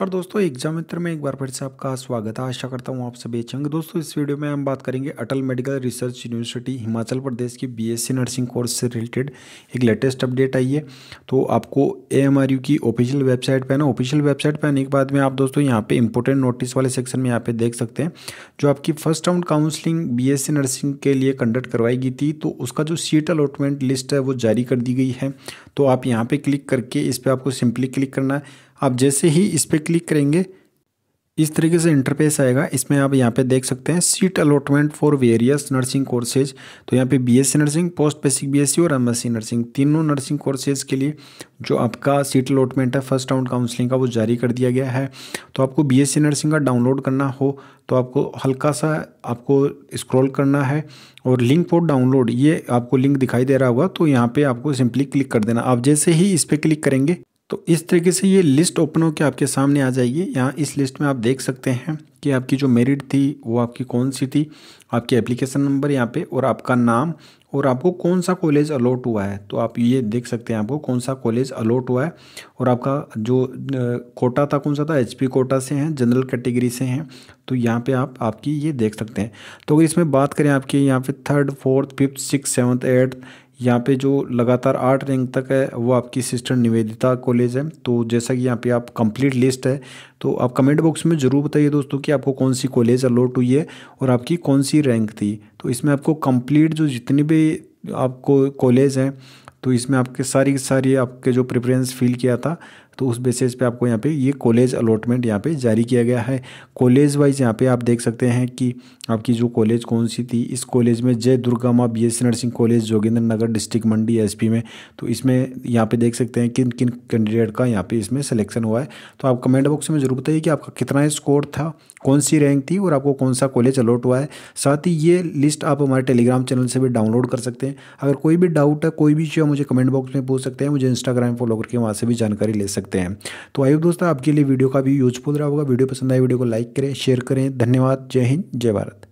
और दोस्तों एग्जाम मित्र में एक बार फिर से आपका स्वागत है आशा करता हूँ आप सभी अच्छे होंगे दोस्तों इस वीडियो में हम बात करेंगे Atal medical research university Himachal Pradesh की बीएससी नर्सिंग कोर्स से रिलेटेड एक लेटेस्ट अपडेट आई है तो आपको एएमआरयू की ऑफिशियल वेबसाइट पर ना ऑफिशियल वेबसाइट पर आने के बाद में आप दोस्तों यहाँ पर इंपॉर्टेंट नोटिस वाले सेक्शन में यहाँ पर देख सकते हैं जो आपकी first round counselling B nursing के लिए कंडक्ट करवाई गई थी तो उसका जो सीट अलॉटमेंट लिस्ट है वो जारी कर दी गई है तो आप यहाँ पर क्लिक करके इस पर आपको सिंपली क्लिक करना है आप जैसे ही इस पर क्लिक करेंगे इस तरीके से इंटरफेस आएगा इसमें आप यहाँ पे देख सकते हैं seat allotment for various nursing courses तो यहाँ पे BSc nursing post basic BSc और एमएससी नर्सिंग तीनों नर्सिंग कोर्सेज के लिए जो आपका सीट अलॉटमेंट है फर्स्ट राउंड काउंसलिंग का वो जारी कर दिया गया है तो आपको बी नर्सिंग का डाउनलोड करना हो तो आपको हल्का सा आपको स्क्रॉल करना है और लिंक फॉर डाउनलोड ये आपको लिंक दिखाई दे रहा होगा तो यहाँ पर आपको सिंपली क्लिक कर देना आप जैसे ही इस पर क्लिक करेंगे तो इस तरीके से ये लिस्ट ओपन होकर आपके सामने आ जाएगी यहाँ इस लिस्ट में आप देख सकते हैं कि आपकी जो मेरिट थी वो आपकी कौन सी थी आपकी एप्लीकेशन नंबर यहाँ पे और आपका नाम और आपको कौन सा कॉलेज अलॉट हुआ है तो आप ये देख सकते हैं आपको कौन सा कॉलेज अलॉट हुआ है और आपका जो कोटा था कौन सा था एचपी कोटा से हैं जनरल कैटेगरी से हैं तो यहाँ पे आप आपकी ये देख सकते हैं तो अगर इसमें बात करें आपकी यहाँ पे third fourth fifth six seventh eighth यहाँ पे जो लगातार आठ रैंक तक है वो आपकी सिस्टर निवेदिता कॉलेज है तो जैसा कि यहाँ पे आप कंप्लीट लिस्ट है तो आप कमेंट बॉक्स में ज़रूर बताइए दोस्तों कि आपको कौन सी कॉलेज अलॉट हुई है और आपकी कौन सी रैंक थी तो इसमें आपको कंप्लीट जो जितनी भी आपको कॉलेज हैं तो इसमें आपके सारी सारी आपके जो प्रेफरेंस फील किया था तो उस बेसिस पे आपको यहाँ पे ये कॉलेज अलॉटमेंट यहाँ पे जारी किया गया है कॉलेज वाइज यहाँ पे आप देख सकते हैं कि आपकी जो कॉलेज कौन सी थी इस कॉलेज में जय दुर्गा माँ B nursing college Joginder Nagar district Mandi एस में तो इसमें यहाँ पे देख सकते हैं किन किन कैंडिडेट का यहाँ पे इसमें सिलेक्शन हुआ है तो आप कमेंट बॉक्स में ज़रूर बताइए कि आपका कितना स्कोर था कौन सी रैंक थी और आपको कौन सा कॉलेज अलॉट हुआ है साथ ही ये लिस्ट आप हमारे टेलीग्राम चैनल से भी डाउनलोड कर सकते हैं अगर कोई भी डाउट है कोई भी चीज़ मुझे कमेंट बॉक्स में पूछ सकते हैं मुझे इंस्टाग्राम फॉलो करके वहाँ से भी जानकारी ले सकते सकते हैं तो होप दोस्तों आपके लिए वीडियो का भी यूजफुल रहा होगा वीडियो पसंद आए वीडियो को लाइक करें शेयर करें धन्यवाद जय हिंद जय भारत